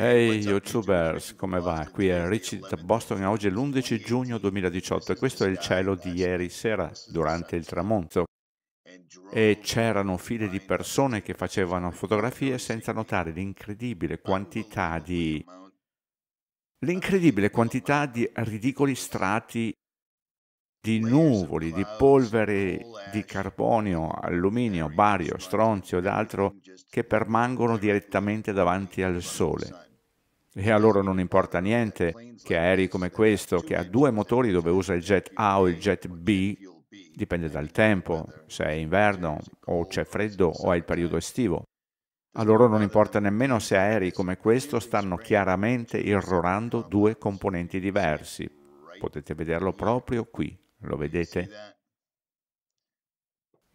Ehi, hey, YouTubers, come va? Qui è Richard da Boston, oggi è l'11 giugno 2018 e questo è il cielo di ieri sera durante il tramonto. E c'erano file di persone che facevano fotografie senza notare l'incredibile quantità di... l'incredibile quantità di ridicoli strati di nuvoli, di polvere di carbonio, alluminio, bario, stronzio ed altro che permangono direttamente davanti al sole. E a loro non importa niente che aerei come questo, che ha due motori dove usa il jet A o il jet B, dipende dal tempo, se è inverno o c'è freddo o è il periodo estivo. A loro non importa nemmeno se aerei come questo stanno chiaramente irrorando due componenti diversi. Potete vederlo proprio qui, lo vedete?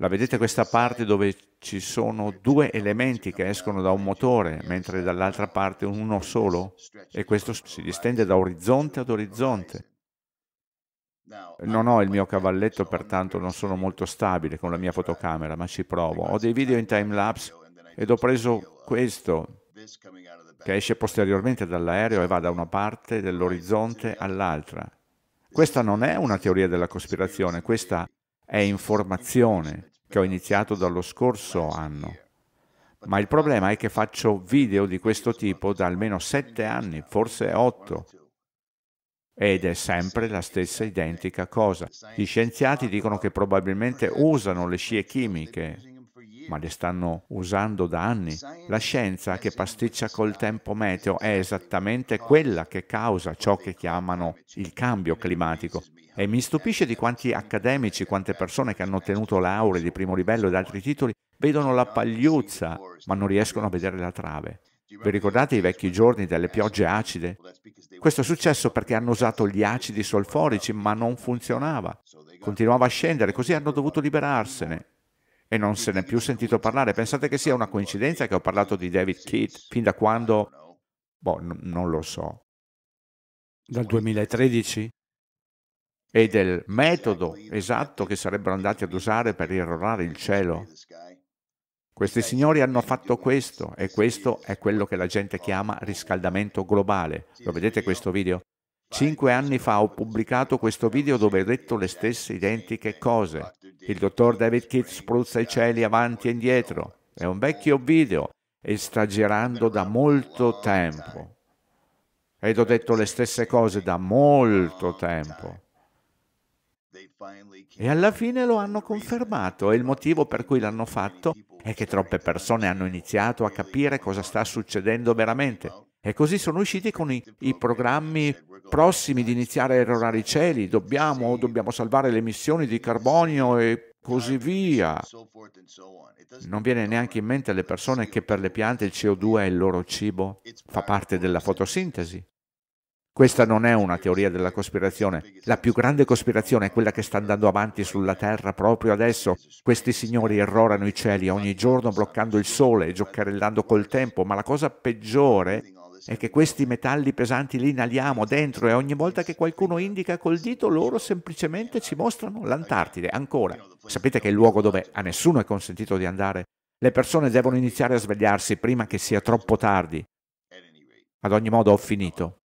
La vedete questa parte dove ci sono due elementi che escono da un motore, mentre dall'altra parte uno solo? E questo si distende da orizzonte ad orizzonte. Non ho il mio cavalletto, pertanto non sono molto stabile con la mia fotocamera, ma ci provo. Ho dei video in timelapse ed ho preso questo che esce posteriormente dall'aereo e va da una parte dell'orizzonte all'altra. Questa non è una teoria della cospirazione, questa è informazione che ho iniziato dallo scorso anno. Ma il problema è che faccio video di questo tipo da almeno sette anni, forse otto. Ed è sempre la stessa identica cosa. Gli scienziati dicono che probabilmente usano le scie chimiche ma le stanno usando da anni. La scienza che pasticcia col tempo meteo è esattamente quella che causa ciò che chiamano il cambio climatico. E mi stupisce di quanti accademici, quante persone che hanno ottenuto lauree di primo livello ed altri titoli vedono la pagliuzza, ma non riescono a vedere la trave. Vi ricordate i vecchi giorni delle piogge acide? Questo è successo perché hanno usato gli acidi solforici, ma non funzionava. Continuava a scendere, così hanno dovuto liberarsene e non se n'è più sentito parlare. Pensate che sia una coincidenza che ho parlato di David Keith fin da quando? Boh, n- non lo so. Dal 2013? E del metodo esatto che sarebbero andati ad usare per irrorare il cielo. Questi signori hanno fatto questo e questo è quello che la gente chiama riscaldamento globale. Lo vedete questo video? Cinque anni fa ho pubblicato questo video dove ho detto le stesse identiche cose. Il dottor David Kidd spruzza i cieli avanti e indietro. È un vecchio video e sta girando da molto tempo. Ed ho detto le stesse cose da molto tempo. E alla fine lo hanno confermato e il motivo per cui l'hanno fatto è che troppe persone hanno iniziato a capire cosa sta succedendo veramente. E così sono usciti con i, i programmi prossimi di iniziare a erorare i cieli, dobbiamo, dobbiamo salvare le emissioni di carbonio e così via. Non viene neanche in mente alle persone che per le piante il CO2 è il loro cibo, fa parte della fotosintesi. Questa non è una teoria della cospirazione. La più grande cospirazione è quella che sta andando avanti sulla Terra proprio adesso. Questi signori errorano i cieli ogni giorno bloccando il sole e giocarellando col tempo, ma la cosa peggiore è che questi metalli pesanti li inaliamo dentro e ogni volta che qualcuno indica col dito loro semplicemente ci mostrano l'Antartide ancora. Sapete che è il luogo dove a nessuno è consentito di andare. Le persone devono iniziare a svegliarsi prima che sia troppo tardi. Ad ogni modo ho finito.